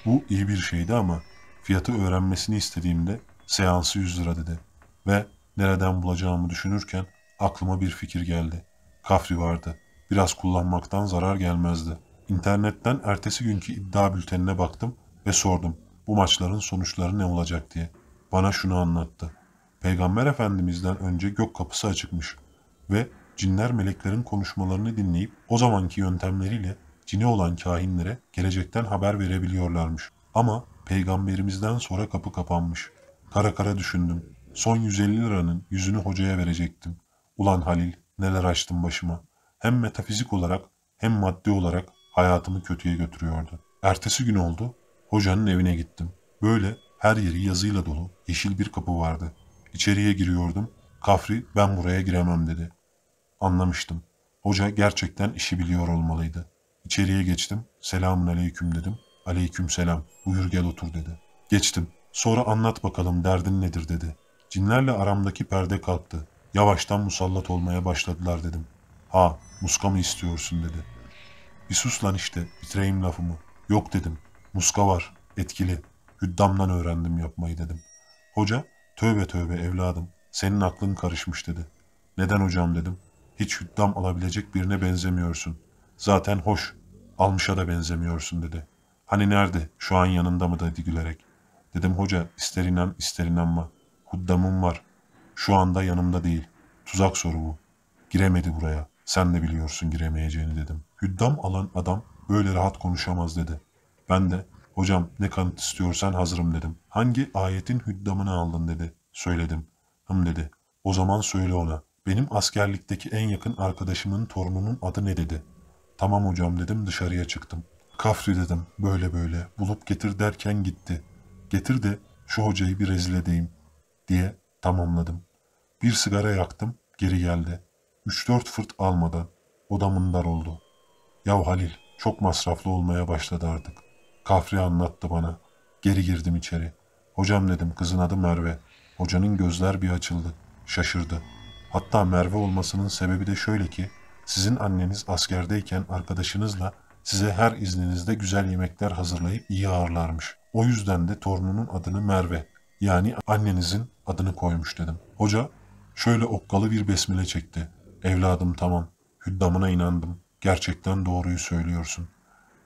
Bu iyi bir şeydi ama Fiyatı öğrenmesini istediğimde seansı 100 lira dedi ve nereden bulacağımı düşünürken aklıma bir fikir geldi. Kafri vardı. Biraz kullanmaktan zarar gelmezdi. İnternetten ertesi günkü iddia bültenine baktım ve sordum bu maçların sonuçları ne olacak diye. Bana şunu anlattı. Peygamber Efendimiz'den önce gök kapısı açıkmış ve cinler meleklerin konuşmalarını dinleyip o zamanki yöntemleriyle cini olan kahinlere gelecekten haber verebiliyorlarmış. Ama Peygamberimizden sonra kapı kapanmış. Kara kara düşündüm. Son 150 liranın yüzünü hocaya verecektim. Ulan Halil neler açtım başıma. Hem metafizik olarak hem maddi olarak hayatımı kötüye götürüyordu. Ertesi gün oldu. Hocanın evine gittim. Böyle her yeri yazıyla dolu yeşil bir kapı vardı. İçeriye giriyordum. Kafri ben buraya giremem dedi. Anlamıştım. Hoca gerçekten işi biliyor olmalıydı. İçeriye geçtim. Selamun aleyküm dedim. Aleykümselam. Buyur gel otur dedi. Geçtim. Sonra anlat bakalım derdin nedir dedi. Cinlerle aramdaki perde kalktı. Yavaştan musallat olmaya başladılar dedim. Ha muska mı istiyorsun dedi. Bir sus lan işte bitireyim lafımı. Yok dedim. Muska var. Etkili. Hüddamdan öğrendim yapmayı dedim. Hoca tövbe tövbe evladım. Senin aklın karışmış dedi. Neden hocam dedim. Hiç hüddam alabilecek birine benzemiyorsun. Zaten hoş. Almışa da benzemiyorsun dedi. Hani nerede? Şu an yanında mı dedi gülerek. Dedim hoca ister inan ister inanma. Huddamım var. Şu anda yanımda değil. Tuzak soru bu. Giremedi buraya. Sen de biliyorsun giremeyeceğini dedim. Hüddam alan adam böyle rahat konuşamaz dedi. Ben de hocam ne kanıt istiyorsan hazırım dedim. Hangi ayetin hüddamını aldın dedi. Söyledim. Hım dedi. O zaman söyle ona. Benim askerlikteki en yakın arkadaşımın torununun adı ne dedi. Tamam hocam dedim dışarıya çıktım. Kafri dedim böyle böyle bulup getir derken gitti. Getir de şu hocayı bir rezil edeyim diye tamamladım. Bir sigara yaktım geri geldi. Üç dört fırt almadan odamın dar oldu. Yav Halil çok masraflı olmaya başladı artık. Kafri anlattı bana. Geri girdim içeri. Hocam dedim kızın adı Merve. Hocanın gözler bir açıldı. Şaşırdı. Hatta Merve olmasının sebebi de şöyle ki sizin anneniz askerdeyken arkadaşınızla Size her izninizde güzel yemekler hazırlayıp iyi ağırlarmış. O yüzden de torununun adını Merve yani annenizin adını koymuş dedim. Hoca şöyle okkalı bir besmele çekti. Evladım tamam. Hüddamına inandım. Gerçekten doğruyu söylüyorsun.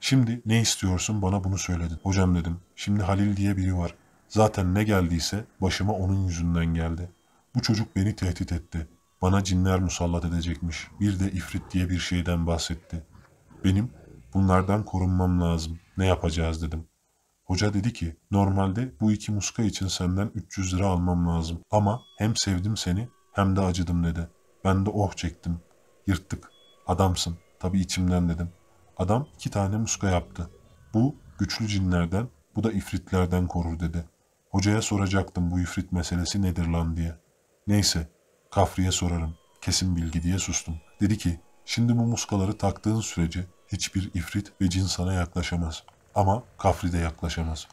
Şimdi ne istiyorsun bana bunu söyledin. Hocam dedim. Şimdi Halil diye biri var. Zaten ne geldiyse başıma onun yüzünden geldi. Bu çocuk beni tehdit etti. Bana cinler musallat edecekmiş. Bir de ifrit diye bir şeyden bahsetti. Benim Bunlardan korunmam lazım. Ne yapacağız dedim. Hoca dedi ki normalde bu iki muska için senden 300 lira almam lazım. Ama hem sevdim seni hem de acıdım dedi. Ben de oh çektim. Yırttık. Adamsın. Tabii içimden dedim. Adam iki tane muska yaptı. Bu güçlü cinlerden, bu da ifritlerden korur dedi. Hocaya soracaktım bu ifrit meselesi nedir lan diye. Neyse, kafriye sorarım. Kesin bilgi diye sustum. Dedi ki, şimdi bu muskaları taktığın sürece Hiçbir ifrit ve cin sana yaklaşamaz. Ama kafri de yaklaşamaz.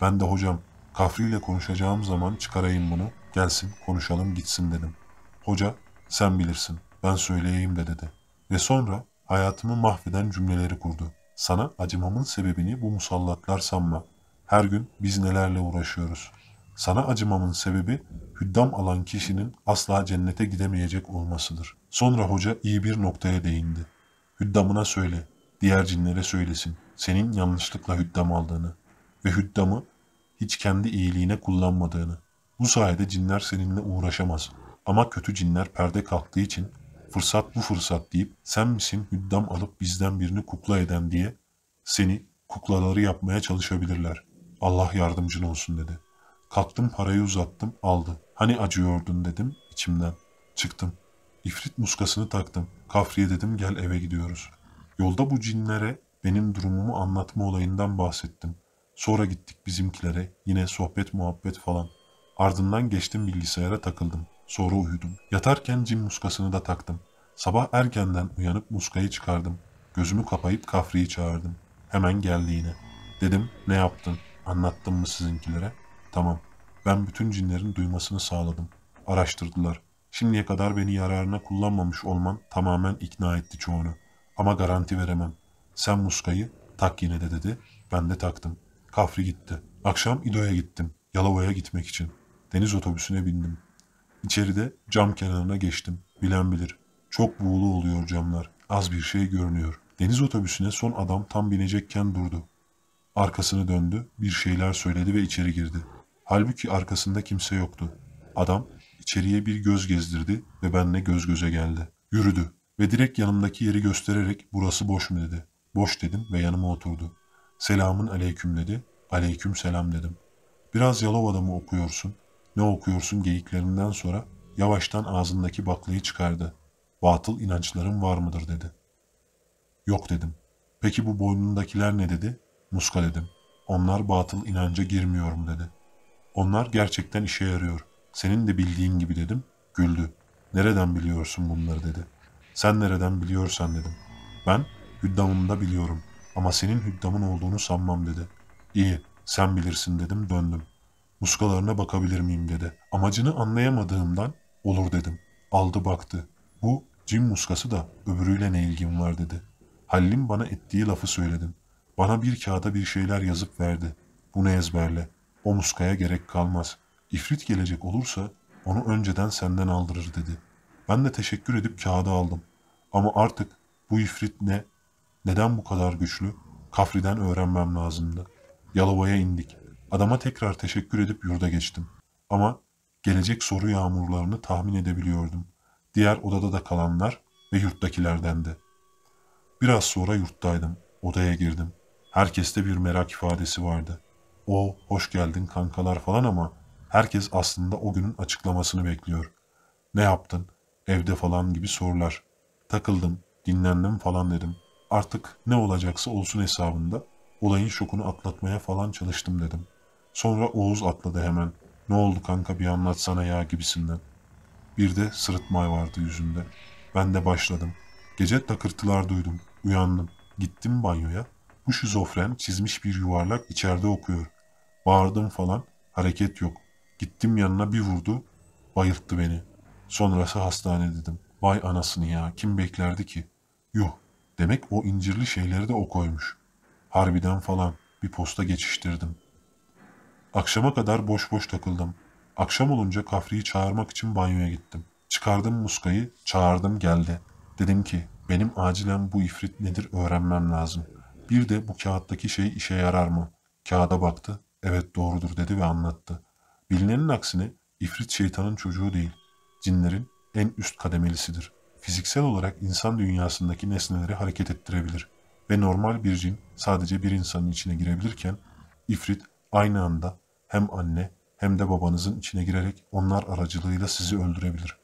Ben de hocam kafriyle konuşacağım zaman çıkarayım bunu. Gelsin konuşalım gitsin dedim. Hoca sen bilirsin ben söyleyeyim de dedi. Ve sonra hayatımı mahveden cümleleri kurdu. Sana acımamın sebebini bu musallatlar sanma. Her gün biz nelerle uğraşıyoruz. Sana acımamın sebebi hüddam alan kişinin asla cennete gidemeyecek olmasıdır. Sonra hoca iyi bir noktaya değindi. Hüddamına söyle, diğer cinlere söylesin senin yanlışlıkla hüddam aldığını ve hüddamı hiç kendi iyiliğine kullanmadığını. Bu sayede cinler seninle uğraşamaz. Ama kötü cinler perde kalktığı için fırsat bu fırsat deyip sen misin hüddam alıp bizden birini kukla eden diye seni kuklaları yapmaya çalışabilirler. Allah yardımcın olsun dedi. Kalktım parayı uzattım aldı. Hani acıyordun dedim içimden. Çıktım. İfrit muskasını taktım. Kafriye dedim gel eve gidiyoruz. Yolda bu cinlere benim durumumu anlatma olayından bahsettim. Sonra gittik bizimkilere yine sohbet muhabbet falan. Ardından geçtim bilgisayara takıldım. Sonra uyudum. Yatarken cin muskasını da taktım. Sabah erkenden uyanıp muskayı çıkardım. Gözümü kapayıp kafriyi çağırdım. Hemen geldi yine. Dedim ne yaptın? Anlattım mı sizinkilere? Tamam. Ben bütün cinlerin duymasını sağladım. Araştırdılar. Şimdiye kadar beni yararına kullanmamış olman tamamen ikna etti çoğunu. Ama garanti veremem. Sen muskayı tak yine de dedi. Ben de taktım. Kafri gitti. Akşam İdo'ya gittim. Yalova'ya gitmek için. Deniz otobüsüne bindim. İçeride cam kenarına geçtim. Bilen bilir. Çok buğulu oluyor camlar. Az bir şey görünüyor. Deniz otobüsüne son adam tam binecekken durdu. Arkasını döndü, bir şeyler söyledi ve içeri girdi. Halbuki arkasında kimse yoktu. Adam içeriye bir göz gezdirdi ve benle göz göze geldi. Yürüdü. Ve direkt yanımdaki yeri göstererek burası boş mu dedi. Boş dedim ve yanıma oturdu. Selamın aleyküm dedi. Aleyküm selam dedim. Biraz Yalova'da mı okuyorsun? Ne okuyorsun geyiklerinden sonra yavaştan ağzındaki baklayı çıkardı. Batıl inançların var mıdır dedi. Yok dedim. Peki bu boynundakiler ne dedi? Muska dedim. Onlar batıl inanca girmiyorum dedi. Onlar gerçekten işe yarıyor. Senin de bildiğin gibi dedim. Güldü. Nereden biliyorsun bunları dedi.'' Sen nereden biliyorsan dedim. Ben hüddamımda biliyorum ama senin hüddamın olduğunu sanmam dedi. İyi sen bilirsin dedim döndüm. Muskalarına bakabilir miyim dedi. Amacını anlayamadığımdan olur dedim. Aldı baktı. Bu cin muskası da öbürüyle ne ilgim var dedi. Hallim bana ettiği lafı söyledim. Bana bir kağıda bir şeyler yazıp verdi. Bunu ezberle. O muskaya gerek kalmaz. İfrit gelecek olursa onu önceden senden aldırır dedi.'' Ben de teşekkür edip kağıdı aldım. Ama artık bu ifrit ne, neden bu kadar güçlü, Kafri'den öğrenmem lazımdı. Yalova'ya indik. Adama tekrar teşekkür edip yurda geçtim. Ama gelecek soru yağmurlarını tahmin edebiliyordum. Diğer odada da kalanlar ve yurttakilerden de. Biraz sonra yurttaydım. Odaya girdim. Herkeste bir merak ifadesi vardı. O, hoş geldin kankalar falan ama herkes aslında o günün açıklamasını bekliyor. Ne yaptın? Evde falan gibi sorular. Takıldım, dinlendim falan dedim. Artık ne olacaksa olsun hesabında olayın şokunu atlatmaya falan çalıştım dedim. Sonra Oğuz atladı hemen. Ne oldu kanka bir anlatsana ya gibisinden. Bir de sırıtmay vardı yüzünde. Ben de başladım. Gece takırtılar duydum. Uyandım. Gittim banyoya. Bu şizofren çizmiş bir yuvarlak içeride okuyor. Bağırdım falan. Hareket yok. Gittim yanına bir vurdu. Bayılttı beni. Sonrası hastane dedim. Vay anasını ya kim beklerdi ki? Yuh demek o incirli şeyleri de o koymuş. Harbiden falan bir posta geçiştirdim. Akşama kadar boş boş takıldım. Akşam olunca Kafri'yi çağırmak için banyoya gittim. Çıkardım muskayı, çağırdım geldi. Dedim ki benim acilen bu ifrit nedir öğrenmem lazım. Bir de bu kağıttaki şey işe yarar mı? Kağıda baktı, evet doğrudur dedi ve anlattı. Bilinenin aksine ifrit şeytanın çocuğu değil cinlerin en üst kademelisidir. Fiziksel olarak insan dünyasındaki nesneleri hareket ettirebilir ve normal bir cin sadece bir insanın içine girebilirken ifrit aynı anda hem anne hem de babanızın içine girerek onlar aracılığıyla sizi öldürebilir.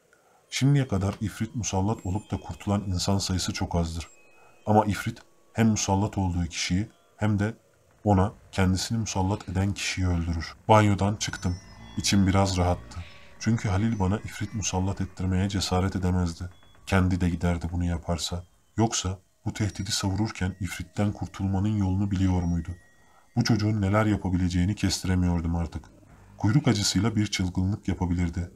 Şimdiye kadar ifrit musallat olup da kurtulan insan sayısı çok azdır. Ama ifrit hem musallat olduğu kişiyi hem de ona kendisini musallat eden kişiyi öldürür. Banyodan çıktım. İçim biraz rahattı. Çünkü Halil bana ifrit musallat ettirmeye cesaret edemezdi. Kendi de giderdi bunu yaparsa. Yoksa bu tehdidi savururken ifritten kurtulmanın yolunu biliyor muydu? Bu çocuğun neler yapabileceğini kestiremiyordum artık. Kuyruk acısıyla bir çılgınlık yapabilirdi.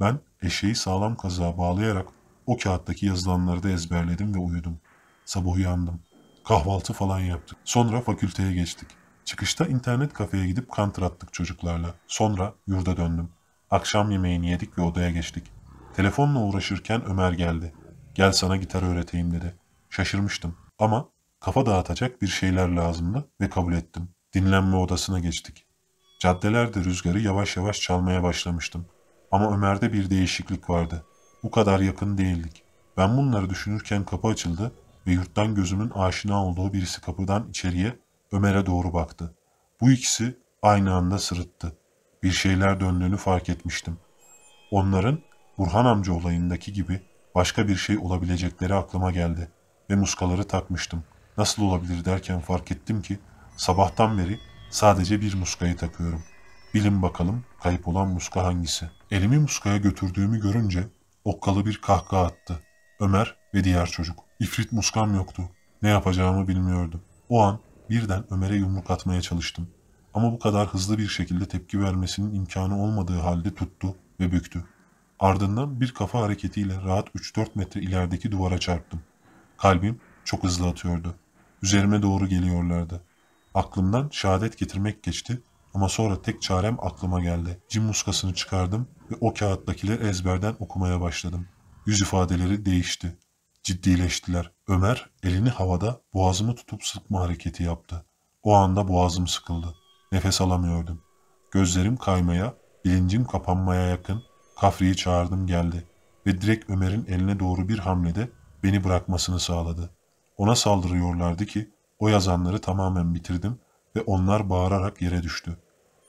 Ben eşeği sağlam kazığa bağlayarak o kağıttaki yazılanları da ezberledim ve uyudum. Sabah uyandım. Kahvaltı falan yaptık. Sonra fakülteye geçtik. Çıkışta internet kafeye gidip kantır attık çocuklarla. Sonra yurda döndüm. Akşam yemeğini yedik ve odaya geçtik. Telefonla uğraşırken Ömer geldi. Gel sana gitar öğreteyim dedi. Şaşırmıştım ama kafa dağıtacak bir şeyler lazımdı ve kabul ettim. Dinlenme odasına geçtik. Caddelerde rüzgarı yavaş yavaş çalmaya başlamıştım. Ama Ömer'de bir değişiklik vardı. Bu kadar yakın değildik. Ben bunları düşünürken kapı açıldı ve yurttan gözümün aşina olduğu birisi kapıdan içeriye Ömer'e doğru baktı. Bu ikisi aynı anda sırıttı bir şeyler döndüğünü fark etmiştim. Onların Burhan amca olayındaki gibi başka bir şey olabilecekleri aklıma geldi ve muskaları takmıştım. Nasıl olabilir derken fark ettim ki sabahtan beri sadece bir muskayı takıyorum. Bilin bakalım kayıp olan muska hangisi? Elimi muskaya götürdüğümü görünce okkalı bir kahkaha attı. Ömer ve diğer çocuk. İfrit muskam yoktu. Ne yapacağımı bilmiyordum. O an birden Ömer'e yumruk atmaya çalıştım. Ama bu kadar hızlı bir şekilde tepki vermesinin imkanı olmadığı halde tuttu ve büktü. Ardından bir kafa hareketiyle rahat 3-4 metre ilerideki duvara çarptım. Kalbim çok hızlı atıyordu. Üzerime doğru geliyorlardı. Aklımdan şehadet getirmek geçti ama sonra tek çarem aklıma geldi. Cim muskasını çıkardım ve o kağıttakileri ezberden okumaya başladım. Yüz ifadeleri değişti. Ciddileştiler. Ömer elini havada boğazımı tutup sıkma hareketi yaptı. O anda boğazım sıkıldı. Nefes alamıyordum. Gözlerim kaymaya, bilincim kapanmaya yakın. Kafri'yi çağırdım geldi ve direkt Ömer'in eline doğru bir hamlede beni bırakmasını sağladı. Ona saldırıyorlardı ki o yazanları tamamen bitirdim ve onlar bağırarak yere düştü.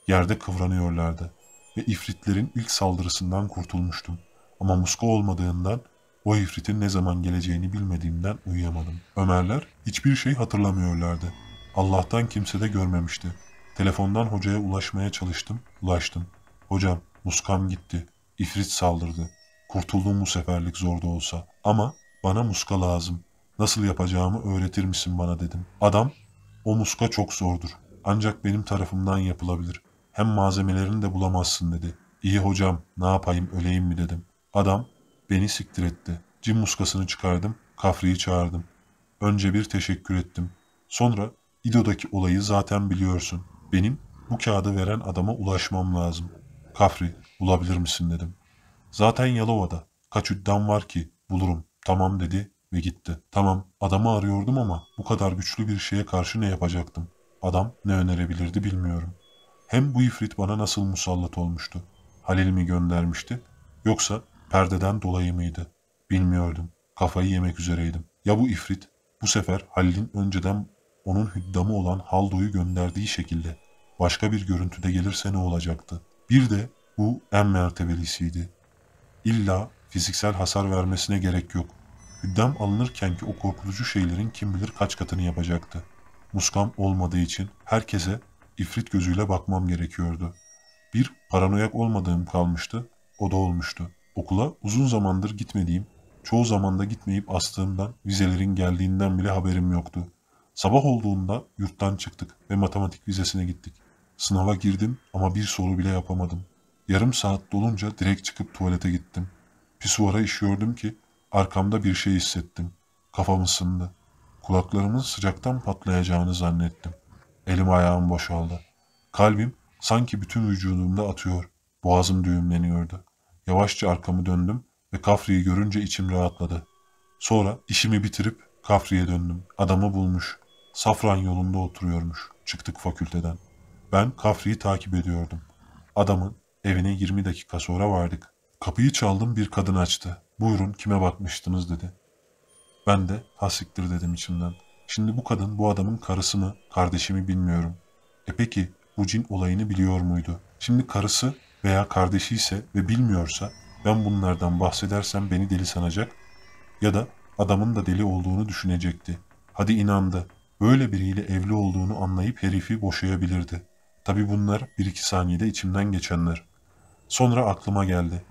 Yerde kıvranıyorlardı ve ifritlerin ilk saldırısından kurtulmuştum. Ama muska olmadığından o ifritin ne zaman geleceğini bilmediğimden uyuyamadım. Ömerler hiçbir şey hatırlamıyorlardı. Allah'tan kimse de görmemişti. Telefondan hocaya ulaşmaya çalıştım. Ulaştım. Hocam muskam gitti. İfrit saldırdı. Kurtuldum bu seferlik zor olsa. Ama bana muska lazım. Nasıl yapacağımı öğretir misin bana dedim. Adam o muska çok zordur. Ancak benim tarafımdan yapılabilir. Hem malzemelerini de bulamazsın dedi. İyi hocam ne yapayım öleyim mi dedim. Adam beni siktir etti. Cim muskasını çıkardım. Kafri'yi çağırdım. Önce bir teşekkür ettim. Sonra İdo'daki olayı zaten biliyorsun. Benim bu kağıdı veren adama ulaşmam lazım. Kafri, bulabilir misin dedim. Zaten Yalova'da. Kaç üddam var ki bulurum. Tamam dedi ve gitti. Tamam adamı arıyordum ama bu kadar güçlü bir şeye karşı ne yapacaktım? Adam ne önerebilirdi bilmiyorum. Hem bu ifrit bana nasıl musallat olmuştu? Halil mi göndermişti? Yoksa perdeden dolayı mıydı? Bilmiyordum. Kafayı yemek üzereydim. Ya bu ifrit bu sefer Halil'in önceden onun hüddamı olan Haldo'yu gönderdiği şekilde başka bir görüntüde gelirse ne olacaktı? Bir de bu en mertebelisiydi. İlla fiziksel hasar vermesine gerek yok. Hüddam alınırken ki o korkutucu şeylerin kim bilir kaç katını yapacaktı. Muskam olmadığı için herkese ifrit gözüyle bakmam gerekiyordu. Bir paranoyak olmadığım kalmıştı, o da olmuştu. Okula uzun zamandır gitmediğim, çoğu zamanda gitmeyip astığımdan, vizelerin geldiğinden bile haberim yoktu.'' Sabah olduğunda yurttan çıktık ve matematik vizesine gittik. Sınava girdim ama bir soru bile yapamadım. Yarım saat dolunca direkt çıkıp tuvalete gittim. Pisuvara işiyordum ki arkamda bir şey hissettim. Kafam ısındı. Kulaklarımın sıcaktan patlayacağını zannettim. Elim ayağım boşaldı. Kalbim sanki bütün vücudumda atıyor. Boğazım düğümleniyordu. Yavaşça arkamı döndüm ve Kafri'yi görünce içim rahatladı. Sonra işimi bitirip Kafri'ye döndüm. Adamı bulmuş. Safran yolunda oturuyormuş. Çıktık fakülteden. Ben Kafri'yi takip ediyordum. Adamın evine 20 dakika sonra vardık. Kapıyı çaldım bir kadın açtı. Buyurun kime bakmıştınız dedi. Ben de hasiktir dedim içimden. Şimdi bu kadın bu adamın karısı mı, kardeşimi bilmiyorum. E peki bu cin olayını biliyor muydu? Şimdi karısı veya kardeşi ise ve bilmiyorsa ben bunlardan bahsedersem beni deli sanacak ya da Adamın da deli olduğunu düşünecekti. Hadi inandı. Böyle biriyle evli olduğunu anlayıp herifi boşayabilirdi. Tabi bunlar bir iki saniyede içimden geçenler. Sonra aklıma geldi.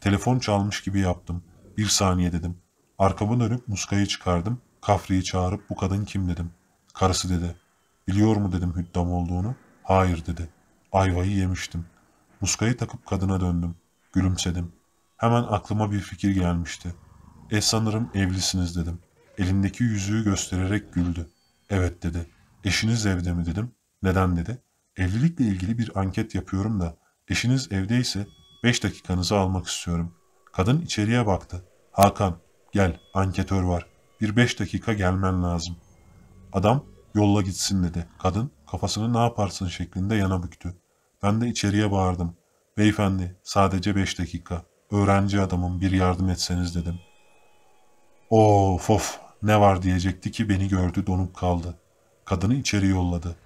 Telefon çalmış gibi yaptım. Bir saniye dedim. Arkamı dönüp muskayı çıkardım. Kafri'yi çağırıp bu kadın kim dedim. Karısı dedi. Biliyor mu dedim hüddam olduğunu. Hayır dedi. Ayvayı yemiştim. Muskayı takıp kadına döndüm. Gülümsedim. Hemen aklıma bir fikir gelmişti. E sanırım evlisiniz dedim. Elindeki yüzüğü göstererek güldü. Evet dedi. Eşiniz evde mi dedim. Neden dedi. Evlilikle ilgili bir anket yapıyorum da eşiniz evdeyse 5 dakikanızı almak istiyorum. Kadın içeriye baktı. Hakan gel anketör var. Bir 5 dakika gelmen lazım. Adam yolla gitsin dedi. Kadın kafasını ne yaparsın şeklinde yana büktü. Ben de içeriye bağırdım. Beyefendi sadece 5 dakika. Öğrenci adamım bir yardım etseniz dedim.'' Of of ne var diyecekti ki beni gördü donup kaldı. Kadını içeri yolladı.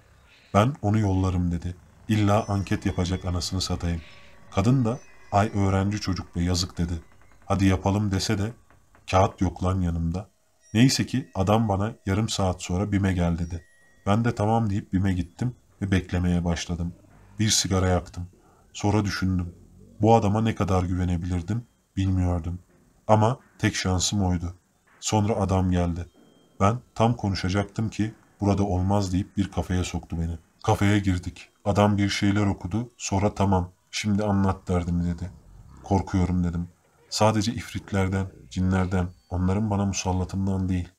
Ben onu yollarım dedi. İlla anket yapacak anasını satayım. Kadın da ay öğrenci çocuk be yazık dedi. Hadi yapalım dese de kağıt yok lan yanımda. Neyse ki adam bana yarım saat sonra bime gel dedi. Ben de tamam deyip bime gittim ve beklemeye başladım. Bir sigara yaktım. Sonra düşündüm. Bu adama ne kadar güvenebilirdim bilmiyordum. Ama tek şansım oydu. Sonra adam geldi. Ben tam konuşacaktım ki burada olmaz deyip bir kafeye soktu beni. Kafeye girdik. Adam bir şeyler okudu. Sonra tamam şimdi anlat derdimi dedi. Korkuyorum dedim. Sadece ifritlerden, cinlerden, onların bana musallatından değil,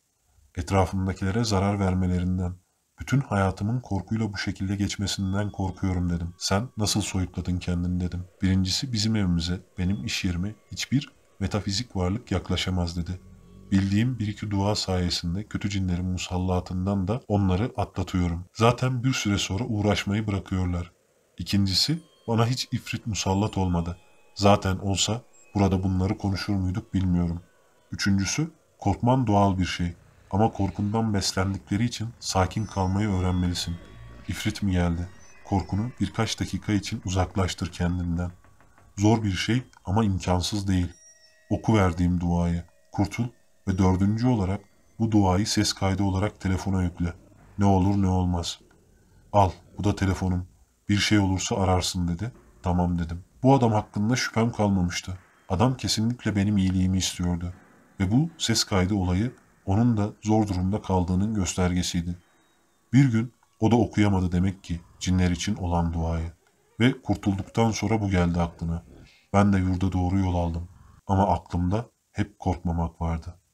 etrafımdakilere zarar vermelerinden, bütün hayatımın korkuyla bu şekilde geçmesinden korkuyorum dedim. Sen nasıl soyutladın kendini dedim. Birincisi bizim evimize, benim iş yerime hiçbir metafizik varlık yaklaşamaz dedi. Bildiğim bir iki dua sayesinde kötü cinlerin musallatından da onları atlatıyorum. Zaten bir süre sonra uğraşmayı bırakıyorlar. İkincisi bana hiç ifrit musallat olmadı. Zaten olsa burada bunları konuşur muyduk bilmiyorum. Üçüncüsü korkman doğal bir şey. Ama korkundan beslendikleri için sakin kalmayı öğrenmelisin. İfrit mi geldi? Korkunu birkaç dakika için uzaklaştır kendinden. Zor bir şey ama imkansız değil. Oku verdiğim duayı. Kurtul ve dördüncü olarak bu duayı ses kaydı olarak telefona yükle. Ne olur ne olmaz. Al bu da telefonum. Bir şey olursa ararsın dedi. Tamam dedim. Bu adam hakkında şüphem kalmamıştı. Adam kesinlikle benim iyiliğimi istiyordu. Ve bu ses kaydı olayı onun da zor durumda kaldığının göstergesiydi. Bir gün o da okuyamadı demek ki cinler için olan duayı. Ve kurtulduktan sonra bu geldi aklına. Ben de yurda doğru yol aldım. Ama aklımda hep korkmamak vardı.''